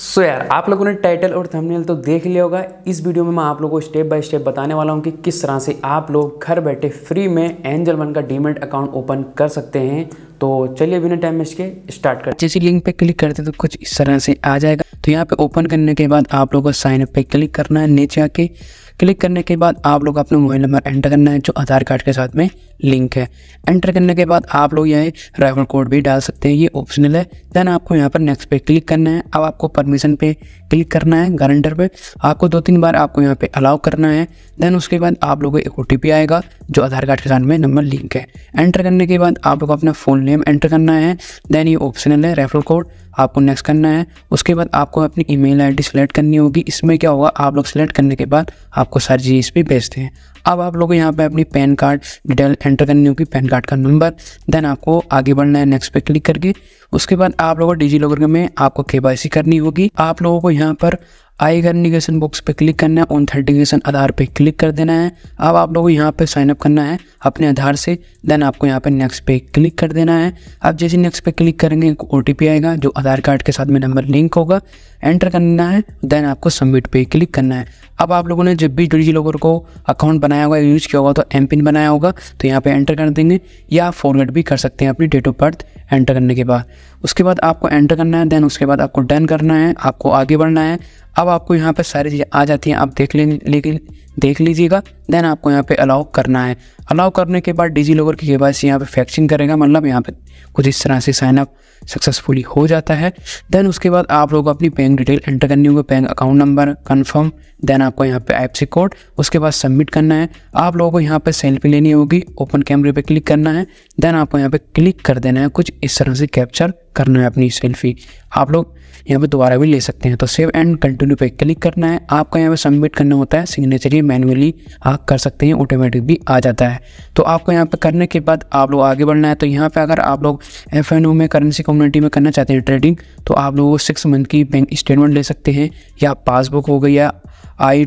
सो so यार आप लोगों ने टाइटल और थंबनेल तो देख लिया होगा इस वीडियो में मैं आप लोगों को स्टेप बाय स्टेप बताने वाला हूं कि किस तरह से आप लोग घर बैठे फ्री में एंजल वन का डीमेट अकाउंट ओपन कर सकते हैं तो चलिए बिना टाइम वेस्ट के स्टार्ट कर जैसे लिंक पे क्लिक करते हैं तो कुछ इस तरह से आ जाएगा तो यहाँ पे ओपन करने के बाद आप लोगों को साइन अप पे क्लिक करना है नीचे आके क्लिक करने के बाद आप लोग अपना मोबाइल नंबर एंटर करना है जो आधार कार्ड के साथ में लिंक है एंटर करने के बाद आप लोग यहाँ रेफर कोड भी डाल सकते हैं ये ऑप्शनल है देन आपको यहाँ पर नेक्स्ट पे क्लिक करना है अब आपको परमिशन पे क्लिक करना है गारंटर पे आपको दो तीन बार आपको यहाँ पे अलाउ करना है देन उसके बाद आप लोगों को एक ओ आएगा जो आधार कार्ड के साथ में नंबर लिंक है एंटर करने के बाद आप लोग अपना फ़ोन नेम एंटर करना है देन ये ऑप्शनल है रेफरल कोड आपको नेक्स्ट करना है उसके बाद आपको अपनी ईमेल आईडी सेलेक्ट करनी होगी इसमें क्या होगा आप लोग सेलेक्ट करने के बाद आप आपको सारी चीज़ इस पर भेजते हैं अब आप लोगों यहाँ पे अपनी पैन कार्ड डिटेल एंटर करनी होगी पैन कार्ड का नंबर देन आपको आगे बढ़ना है नेक्स्ट पे क्लिक करके उसके बाद आप लोगों को डिजी लॉकर में आपको के करनी होगी आप लोगों को यहाँ पर आएगा निगेशन बॉक्स पे क्लिक करना है ऑथेंटिकेशन आधार पे क्लिक कर देना है अब आप लोगों को यहाँ पे साइनअप करना है अपने आधार से देन आपको यहाँ पे नेक्स्ट पे क्लिक कर देना है अब जैसे नेक्स्ट पे क्लिक करेंगे एक ओ आएगा जो आधार कार्ड के साथ में नंबर लिंक होगा एंटर करना है देन आपको सबमिट पे क्लिक करना है अब आप लोगों ने जब भी डिजी लॉकर को अकाउंट बनाया होगा यूज़ किया होगा तो एम पिन बनाया होगा तो यहाँ पे एंटर कर देंगे या आप फॉरवर्ड भी कर सकते हैं अपनी डेट ऑफ बर्थ एंटर करने के बाद उसके बाद आपको एंटर करना है देन उसके बाद आपको डन करना है आपको आगे बढ़ना है अब अब आपको यहाँ पर सारी चीज़ें आ जाती हैं आप देख लेकिन देख लीजिएगा देन आपको यहाँ पे अलाउ करना है अलाउ करने के बाद डिजी लॉकर की के बाद यहाँ पे फैक्सिंग करेगा मतलब यहाँ पे कुछ इस तरह से साइन अप सक्सेसफुली हो जाता है देन उसके बाद आप लोग अपनी बैंक डिटेल एंटर करनी होगी bank account number confirm then आपको यहाँ पे आई कोड उसके बाद सबमिट करना है आप लोगों को यहाँ पे सेल्फी लेनी होगी ओपन कैमरे पे क्लिक करना है देन आपको यहाँ पे क्लिक कर देना है कुछ इस तरह से कैप्चर करना है अपनी सेल्फी आप लोग यहाँ पे दोबारा भी ले सकते हैं तो सेव एंड कंटिन्यू पे क्लिक करना है आपको यहाँ पे सबमिट करना होता है सिग्नेचर मैनुअली आप कर सकते हैं ऑटोमेटिक भी आ जाता है तो आपको यहाँ पर करने के बाद आप लोग आगे बढ़ना है तो यहाँ पर अगर आप लोग एफ एन ओ में करेंसी कम्युनिटी में करना चाहते हैं ट्रेडिंग तो आप लोग सिक्स मंथ की बैंक स्टेटमेंट ले सकते हैं या पासबुक हो गई या आई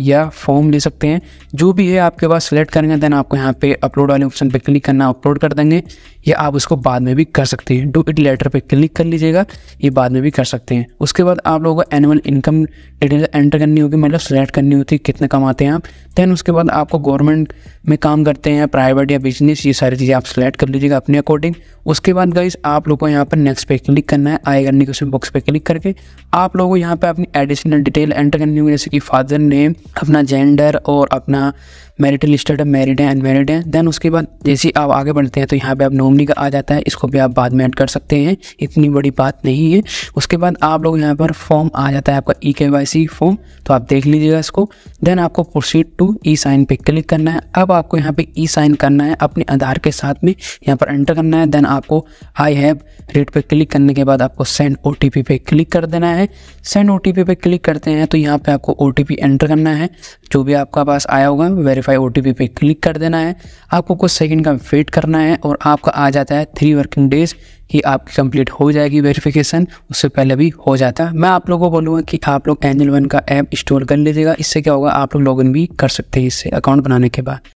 या फॉर्म ले सकते हैं जो भी है आपके पास सेलेक्ट करेंगे देन आपको यहाँ पे अपलोड वाले ऑप्शन पे क्लिक करना अपलोड कर देंगे या आप उसको बाद में भी कर सकते हैं डू इट लेटर पे क्लिक कर लीजिएगा ये बाद में भी कर सकते हैं उसके बाद आप लोगों को एनुअल इनकम डिटेल एंटर करनी होगी मतलब सेलेक्ट करनी होती है कितने कमाते हैं आप देन उसके बाद आपको गवर्नमेंट में काम करते हैं प्राइवेट या बिजनेस ये सारी चीज़ें आप सेलेक्ट कर लीजिएगा अपने अकॉर्डिंग उसके बाद गई आप लोग को यहाँ पर नेक्स्ट पे क्लिक करना है आई करने के बॉक्स पर क्लिक करके आप लोगों को यहाँ पर अपनी एडिशनल डिटेल एंटर करनी होगी जैसे कि फादर ने अपना जेंडर और अपना मैरिटल ऑफ मैरिड है अनमेरिड है देन उसके बाद जैसे आप आगे बढ़ते हैं तो यहाँ पे आप नॉमनी का आ जाता है इसको भी आप बाद में ऐड कर सकते हैं इतनी बड़ी बात नहीं है उसके बाद आप लोग यहाँ पर फॉर्म आ जाता है आपका ई के वाई सी फॉर्म तो आप देख लीजिएगा इसको देन आपको प्रोसीड टू ई साइन पे क्लिक करना है अब आपको यहाँ पे ई साइन करना है अपने आधार के साथ में यहाँ पर एंटर करना है देन आपको आई हैव रेट पर क्लिक करने के बाद आपको सेंड ओ पे क्लिक कर देना है सेंड ओ पे क्लिक करते हैं तो यहाँ पर आपको ओ एंटर करना है जो भी आपका पास आया होगा वेरीफाई वेरीफाई ओ टी पे क्लिक कर देना है आपको कुछ सेकंड का वेट करना है और आपका आ जाता है थ्री वर्किंग डेज़ कि आपकी कंप्लीट हो जाएगी वेरिफिकेशन उससे पहले भी हो जाता है मैं आप लोगों को बोलूँगा कि आप लोग एंजल वन का ऐप इंस्टॉल कर लीजिएगा इससे क्या होगा आप लोग लॉगिन भी कर सकते हैं इससे अकाउंट बनाने के बाद